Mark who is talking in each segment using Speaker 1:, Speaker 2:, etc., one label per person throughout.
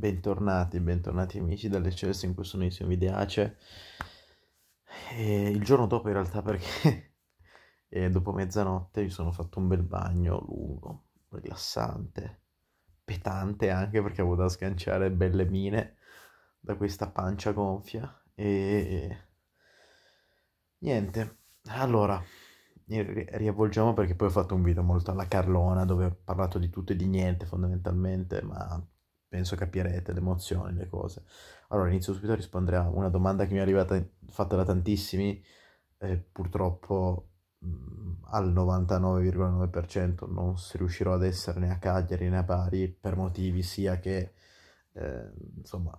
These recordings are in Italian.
Speaker 1: Bentornati, bentornati amici dall'eccesso in questo nuovissimo insieme videace. E il giorno dopo in realtà perché dopo mezzanotte mi sono fatto un bel bagno lungo, rilassante, petante anche perché avevo da sganciare belle mine da questa pancia gonfia e niente. Allora, riavvolgiamo perché poi ho fatto un video molto alla carlona dove ho parlato di tutto e di niente fondamentalmente, ma penso capirete l'emozione, le cose. Allora inizio subito a rispondere a una domanda che mi è arrivata fatta da tantissimi e purtroppo mh, mm, al 99,9% non riuscirò ad essere né a Cagliari né a Bari per motivi sia che eh, insomma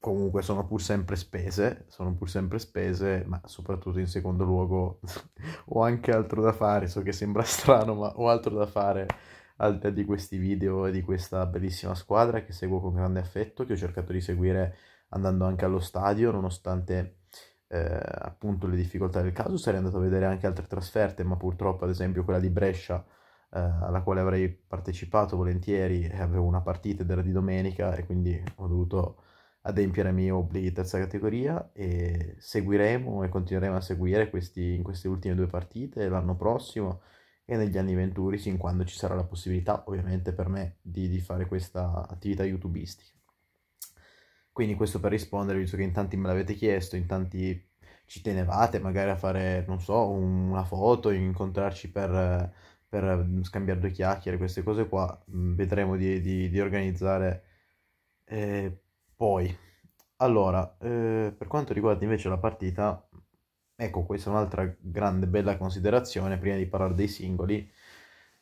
Speaker 1: comunque sono pur sempre spese, sono pur sempre spese, ma soprattutto in secondo luogo ho anche altro da fare, so che sembra strano, ma ho altro da fare al, di questi video e di questa bellissima squadra che seguo con grande affetto, che ho cercato di seguire andando anche allo stadio, nonostante eh, appunto le difficoltà del caso, sarei andato a vedere anche altre trasferte, ma purtroppo ad esempio quella di Brescia, eh, alla quale avrei partecipato volentieri, avevo una partita ed era di domenica e quindi ho dovuto adempiere i miei obblighi di terza categoria e seguiremo e continueremo a seguire questi, in queste ultime due partite l'anno prossimo e negli anni venturi, fin quando ci sarà la possibilità, ovviamente per me, di, di fare questa attività youtubistica. Quindi questo per rispondere, visto che in tanti me l'avete chiesto, in tanti ci tenevate magari a fare, non so, una foto, incontrarci per, per mm, scambiare due chiacchiere, queste cose qua, mm, vedremo di, di, di organizzare eh, poi. Allora, eh, per quanto riguarda invece la partita, Ecco, questa è un'altra grande bella considerazione prima di parlare dei singoli,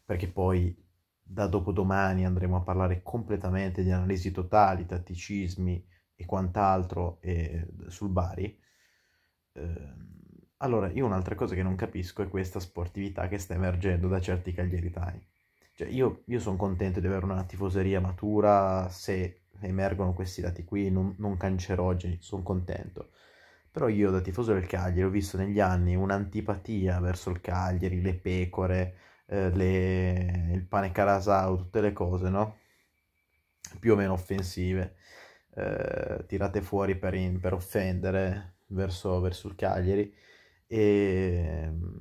Speaker 1: perché poi da dopodomani andremo a parlare completamente di analisi totali, tatticismi e quant'altro e sul Bari. Eh, allora, io un'altra cosa che non capisco è questa sportività che sta emergendo da certi caglieritani. Cioè, io, io sono contento di avere una tifoseria matura se emergono questi dati qui, non, non cancerogeni, sono contento però io da tifoso del Cagliari ho visto negli anni un'antipatia verso il Cagliari, le pecore, eh, le... il pane carasau, tutte le cose, no? Più o meno offensive, eh, tirate fuori per, in... per offendere verso... verso il Cagliari. E... Ehm,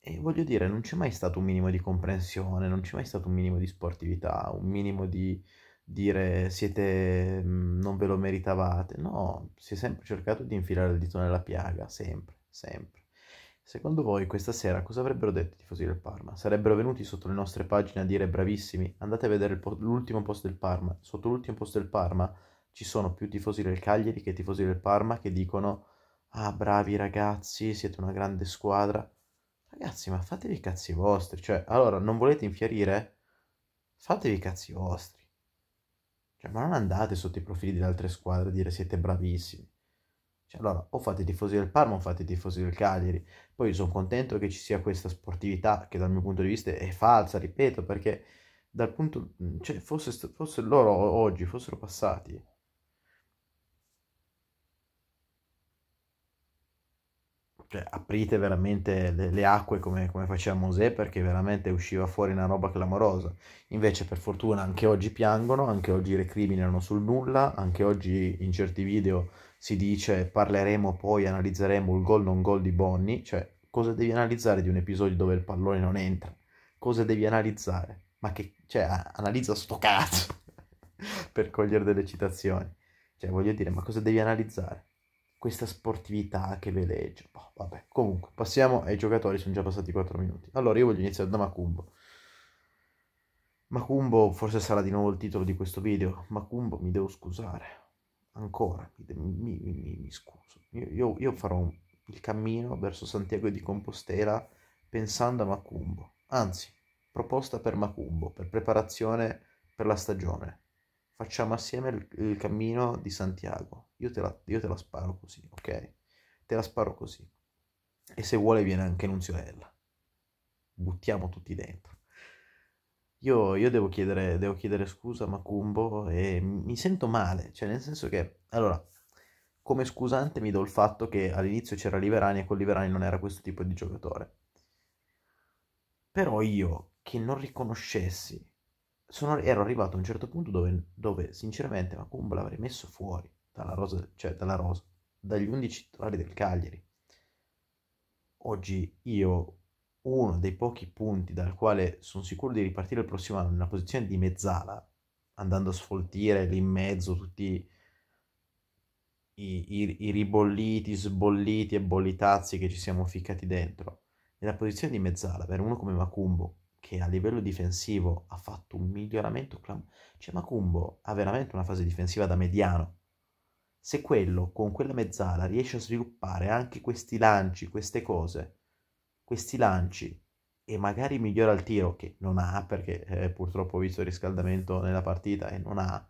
Speaker 1: e, voglio dire, non c'è mai stato un minimo di comprensione, non c'è mai stato un minimo di sportività, un minimo di dire siete mhmm, non ve lo meritavate. No, si è sempre cercato di infilare il dito nella piaga, sempre, sempre. Secondo voi questa sera cosa avrebbero detto i tifosi del Parma? Sarebbero venuti sotto le nostre pagine a dire bravissimi, andate a vedere po- l'ultimo posto del Parma. Sotto l'ultimo posto del Parma ci sono più tifosi del Cagliari che tifosi del Parma che dicono ah bravi ragazzi, siete una grande squadra. Ragazzi, ma fatevi i cazzi vostri, cioè, allora non volete infiarire? Fatevi i cazzi vostri. Cioè, ma non andate sotto i profili delle altre squadre a dire siete bravissimi. Cioè, allora, o fate i tifosi del Parma o fate i tifosi del Cagliari. Poi sono contento che ci sia questa sportività che dal mio punto di vista è falsa, ripeto, perché dal punto... Cioè, fosse, fosse loro oggi, fossero passati, cioè, aprite veramente le, le acque come, come, faceva Mosè perché veramente usciva fuori una roba clamorosa. Invece per fortuna anche oggi piangono, anche oggi recriminano sul nulla, anche oggi in certi video si dice parleremo poi, analizzeremo il gol non gol di Bonni, cioè cosa devi analizzare di un episodio dove il pallone non entra? Cosa devi analizzare? Ma che, cioè, analizza sto cazzo per cogliere delle citazioni. Cioè, voglio dire, ma cosa devi analizzare? questa sportività che veleggio. Boh, vabbè, comunque, passiamo ai giocatori, sono già passati 4 minuti. Allora, io voglio iniziare da Macumbo. Macumbo forse sarà di nuovo il titolo di questo video. Macumbo, mi devo scusare. Ancora, mi, mi, mi, mi scuso. Io, io, io farò il cammino verso Santiago di Compostela pensando a Macumbo. Anzi, proposta per Macumbo, per preparazione per la stagione facciamo assieme il, il cammino di Santiago. Io te, la, io te, la, sparo così, ok? Te la sparo così. E se vuole viene anche Nunziolella. Buttiamo tutti dentro. Io, io devo, chiedere, devo chiedere scusa a Macumbo e mi sento male, cioè nel senso che... Allora, come scusante mi do il fatto che all'inizio c'era Liberani e con Liberani non era questo tipo di giocatore. Però io, che non riconoscessi sono, ero arrivato a un certo punto dove, dove sinceramente Macumba l'avrei messo fuori dalla rosa, cioè dalla rosa, dagli 11 titolari del Cagliari. Oggi io uno dei pochi punti dal quale sono sicuro di ripartire il prossimo anno nella posizione di mezzala, andando a sfoltire lì in mezzo tutti i, i, i ribolliti, sbolliti e bollitazzi che ci siamo ficcati dentro. Nella posizione di mezzala, per uno come Macumbo, che a livello difensivo ha fatto un miglioramento. Clam- cioè Macumbo ha veramente una fase difensiva da mediano. Se quello con quella mezzala riesce a sviluppare anche questi lanci, queste cose, questi lanci e magari migliora il tiro che non ha perché eh, purtroppo ho visto il riscaldamento nella partita e non ha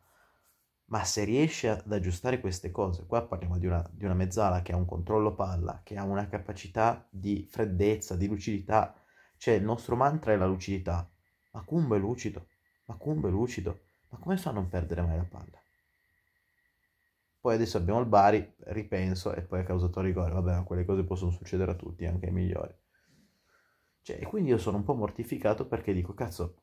Speaker 1: ma se riesce ad aggiustare queste cose qua parliamo di una, di una mezzala che ha un controllo palla che ha una capacità di freddezza di lucidità cioè il nostro mantra è la lucidità. Macumba è lucido, Macumba è lucido, ma come fa a non perdere mai la palla? Poi adesso abbiamo il Bari, ripenso, e poi ha causato rigore. Vabbè, ma quelle cose possono succedere a tutti, anche ai migliori. Cioè, e quindi io sono un po' mortificato perché dico, cazzo,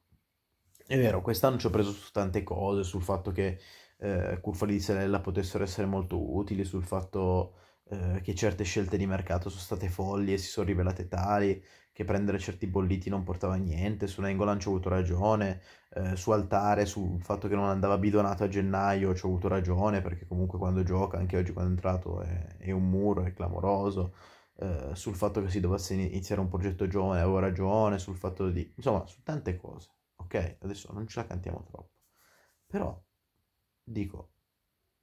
Speaker 1: è vero, quest'anno ci ho preso su tante cose, sul fatto che eh, Curfali di Serella potessero essere molto utili, sul fatto eh, che certe scelte di mercato sono state folli e si sono rivelate tali, che prendere certi bolliti non portava a niente, su Nengolan ci ho avuto ragione, eh, su Altare, sul fatto che non andava bidonato a gennaio ci ho avuto ragione, perché comunque quando gioca, anche oggi quando è entrato, è, è un muro, è clamoroso, eh, sul fatto che si dovesse iniziare un progetto giovane avevo ragione, sul fatto di... insomma, su tante cose, ok? Adesso non ce la cantiamo troppo, però dico,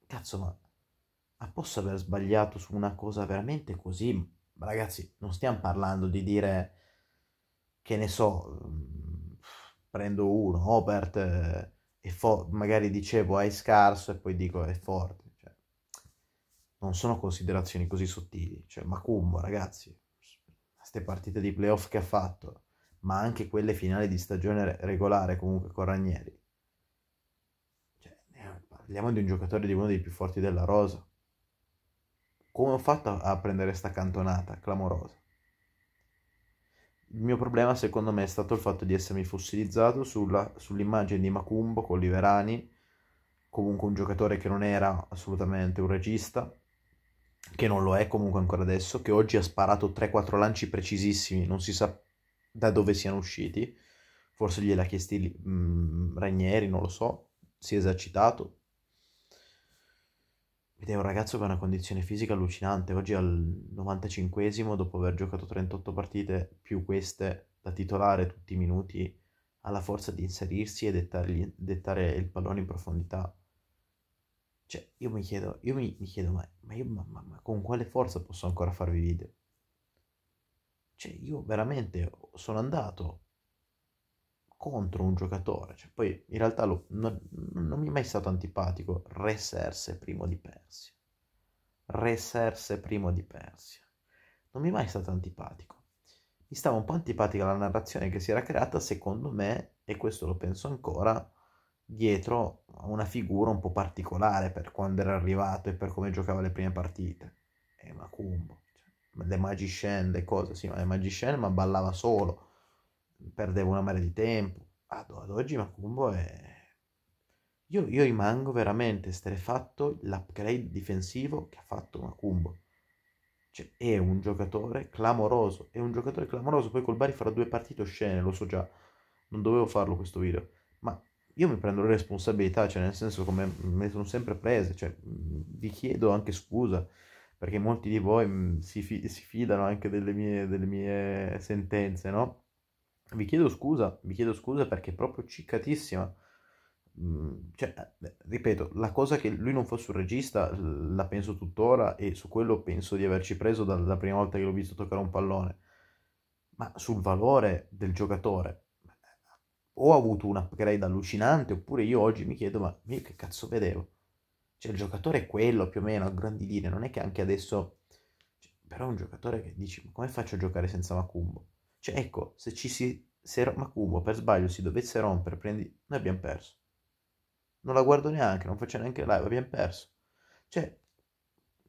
Speaker 1: cazzo ma... posso aver sbagliato su una cosa veramente così? ragazzi, non stiamo parlando di dire che ne so, mhmm, prendo uno, Opert, eh, e fo- magari dicevo è scarso e poi dico è forte. Cioè, non sono considerazioni così sottili. Cioè, Macumbo, ragazzi, queste partite di playoff che ha fatto, ma anche quelle finali di stagione regolare comunque con Ranieri. Cioè, parliamo di un giocatore di uno dei più forti della rosa. Come ho fatto a prendere sta cantonata clamorosa? Il mio problema secondo me è stato il fatto di essermi fossilizzato sulla, sull'immagine di Macumbo con Liverani, comunque un giocatore che non era assolutamente un regista, che non lo è comunque ancora adesso, che oggi ha sparato 3-4 lanci precisissimi, non si sa da dove siano usciti, forse gliel'ha chiesto mh, mm, Ranieri, non lo so, si è esercitato, ed è un ragazzo che ha una condizione fisica allucinante. Oggi al 95esimo, dopo aver giocato 38 partite più queste da titolare tutti i minuti, ha la forza di inserirsi e dettargli, dettare il pallone in profondità. Cioè, io mi chiedo, io mi, mi chiedo, ma, ma, io, ma, ma, con quale forza posso ancora farvi video? Cioè, io veramente sono andato contro un giocatore. Cioè, poi in realtà lo, non, non, mi è mai stato antipatico Reserse primo di Persia. Reserse primo di Persia. Non mi è mai stato antipatico. Mi stava un po' antipatica la narrazione che si era creata, secondo me, e questo lo penso ancora, dietro a una figura un po' particolare per quando era arrivato e per come giocava le prime partite. E Macumbo, cioè, le magician, le cose, sì, ma le magician, ma ballava solo perdevo una marea di tempo. Ad, ad oggi Macumbo è... Io, io rimango veramente esterefatto l'upgrade difensivo che ha fatto Macumbo. Cioè, è un giocatore clamoroso, è un giocatore clamoroso, poi col Bari farà due partite oscene, lo so già, non dovevo farlo questo video, ma io mi prendo le responsabilità, cioè nel senso come me le sono sempre prese, cioè vi chiedo anche scusa, perché molti di voi si, fi- si fidano anche delle mie, delle mie sentenze, no? vi chiedo scusa, vi chiedo scusa perché è proprio ciccatissima. Mm, cioè, eh, ripeto, la cosa che lui non fosse un regista la penso tuttora e su quello penso di averci preso dalla prima volta che l'ho visto toccare un pallone. Ma sul valore del giocatore eh, o ha avuto un upgrade allucinante oppure io oggi mi chiedo ma io che cazzo vedevo? Cioè il giocatore è quello più o meno a grandi linee, non è che anche adesso... Cioè, però è un giocatore che dici ma come faccio a giocare senza Macumbo? Cioè, ecco, se ci si... Se Makubo per sbaglio si dovesse rompere, prendi... Noi abbiamo perso. Non la guardo neanche, non faccio neanche live, abbiamo perso. Cioè,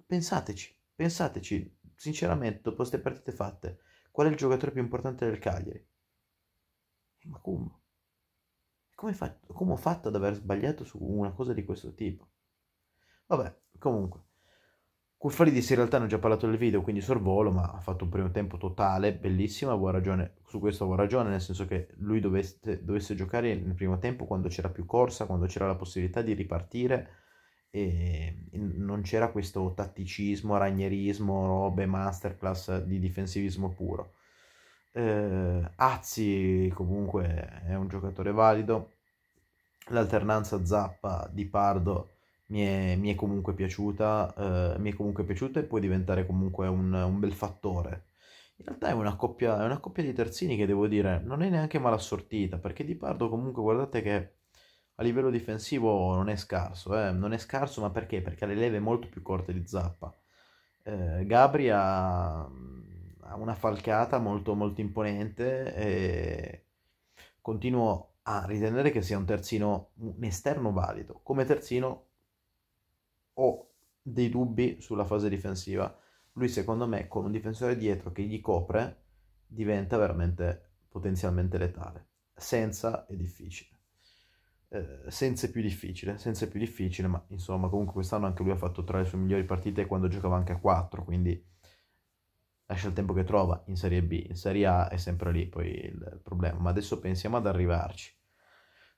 Speaker 1: pensateci, pensateci, sinceramente, dopo queste partite fatte, qual è il giocatore più importante del Cagliari? È eh, Makubo. Come, fa... Come ho fatto ad aver sbagliato su una cosa di questo tipo? Vabbè, comunque. Cuffalidis in realtà ne ho già parlato nel video, quindi sorvolo, ma ha fatto un primo tempo totale, bellissimo, avevo ragione, su questo avevo ragione, nel senso che lui dovesse, dovesse giocare nel primo tempo quando c'era più corsa, quando c'era la possibilità di ripartire, e non c'era questo tatticismo, ragnerismo, robe, masterclass di difensivismo puro. Eh, Azzi comunque è un giocatore valido, l'alternanza Zappa di Pardo mi è, mi è comunque piaciuta, eh, mi è comunque piaciuta e può diventare comunque un, un bel fattore. In realtà è una, coppia, è una, coppia, di terzini che devo dire non è neanche mal assortita, perché Di Pardo comunque guardate che a livello difensivo non è scarso, eh? non è scarso ma perché? Perché ha le leve molto più corte di Zappa. Eh, Gabri ha, ha, una falcata molto, molto imponente e continuo a ritenere che sia un terzino, un esterno valido. Come terzino ho dei dubbi sulla fase difensiva. Lui secondo me con un difensore dietro che gli copre diventa veramente potenzialmente letale. Senza è difficile. Eh, senza è più difficile, senza è più difficile, ma insomma comunque quest'anno anche lui ha fatto tra le sue migliori partite quando giocava anche a 4, quindi lascia il tempo che trova in Serie B, in Serie A è sempre lì poi il problema, ma adesso pensiamo ad arrivarci.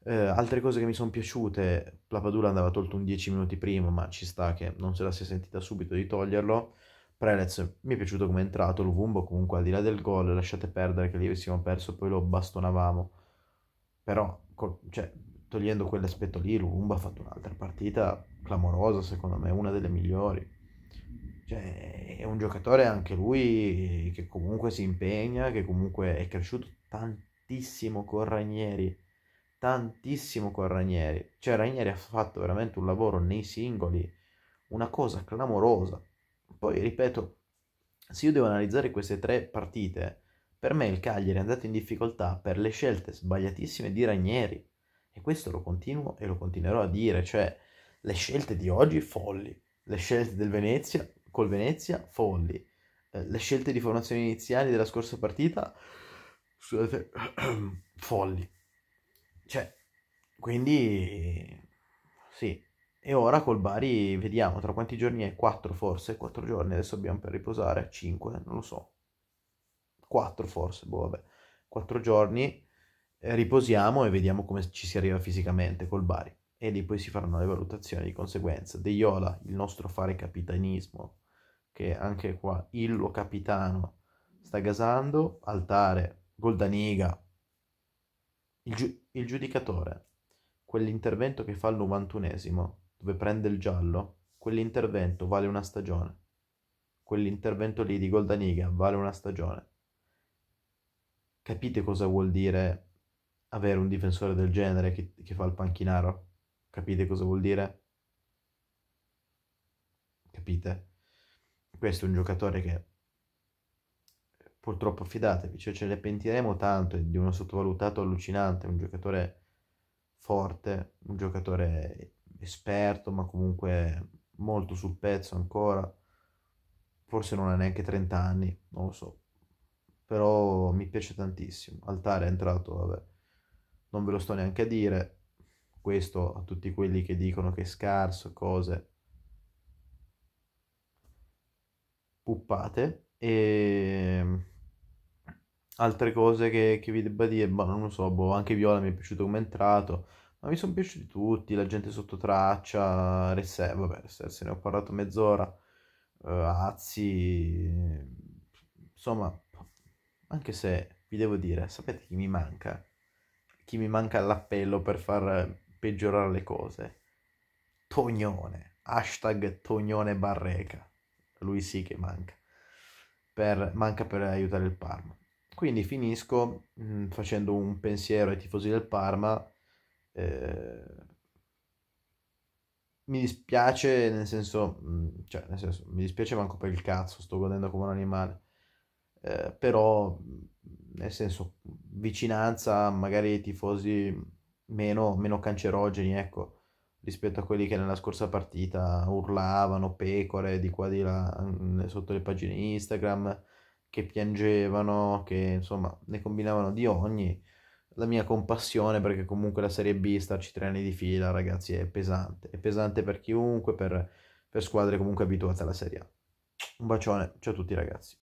Speaker 1: Eh, altre cose che mi sono piaciute, la Padula andava tolto un 10 minuti prima, ma ci sta che non se la si è sentita subito di toglierlo. Prelez mi è piaciuto come è entrato, Luvumbo comunque al di là del gol, lasciate perdere che lì avessimo perso, poi lo bastonavamo. Però, col, cioè, togliendo quell'aspetto lì, Luvumbo ha fatto un'altra partita clamorosa, secondo me, una delle migliori. Cioè, è un giocatore anche lui che comunque si impegna, che comunque è cresciuto tantissimo con Ranieri tantissimo con Ranieri. Cioè Ranieri ha fatto veramente un lavoro nei singoli, una cosa clamorosa. Poi ripeto, se io devo analizzare queste tre partite, per me il Cagliari è andato in difficoltà per le scelte sbagliatissime di Ranieri. E questo lo continuo e lo continuerò a dire, cioè le scelte di oggi folli, le scelte del Venezia col Venezia folli, eh, le scelte di formazione iniziali della scorsa partita scusate folli. Cioè, quindi sì. E ora col Bari vediamo tra quanti giorni è, 4 forse, 4 giorni adesso abbiamo per riposare, 5, non lo so. 4 forse, boh vabbè. 4 giorni eh, riposiamo e vediamo come ci si arriva fisicamente col Bari e lì poi si faranno le valutazioni di conseguenza. De Iola, il nostro fare capitanismo, che anche qua il capitano sta gasando, Altare, Goldaniga, il, giu- il giudicatore, quell'intervento che fa il 91esimo, dove prende il giallo, quell'intervento vale una stagione. Quell'intervento lì di Goldaniga vale una stagione. Capite cosa vuol dire avere un difensore del genere che, che fa il panchinaro? Capite cosa vuol dire? Capite? Questo è un giocatore che purtroppo fidatevi, cioè ce ne pentiremo tanto di uno sottovalutato allucinante, un giocatore forte, un giocatore esperto, ma comunque molto sul pezzo ancora. Forse non ha neanche 30 anni, non lo so. Però mi piace tantissimo. Altare è entrato, vabbè. Non ve lo sto neanche a dire. Questo a tutti quelli che dicono che è scarso, cose. Puppate. E ehm, altre cose che, che vi debba dire, ma boh, non lo so, boh, anche Viola mi è piaciuto come è entrato, ma mi sono piaciuti tutti, la gente sotto traccia, Resse, vabbè, Resse, se ne ho parlato mezz'ora, uh, Azzi, insomma, anche se vi devo dire, sapete chi mi manca? Chi mi manca all'appello per far peggiorare le cose? Tognone, hashtag Tognone Barreca, lui sì che manca, per, manca per aiutare il Parma. Quindi finisco mh, mm, facendo un pensiero ai tifosi del Parma. Eh, mi dispiace, nel senso, mh, mm, cioè, nel senso, mi dispiace manco per il cazzo, sto godendo come un animale. Eh, però, mm, nel senso, vicinanza magari ai tifosi meno, meno cancerogeni, ecco rispetto a quelli che nella scorsa partita urlavano pecore di qua di là sotto le pagine Instagram, che piangevano, che insomma ne combinavano di ogni. La mia compassione perché comunque la Serie B starci tre anni di fila, ragazzi, è pesante. È pesante per chiunque, per, per squadre comunque abituate alla Serie A. Un bacione, ciao a tutti ragazzi.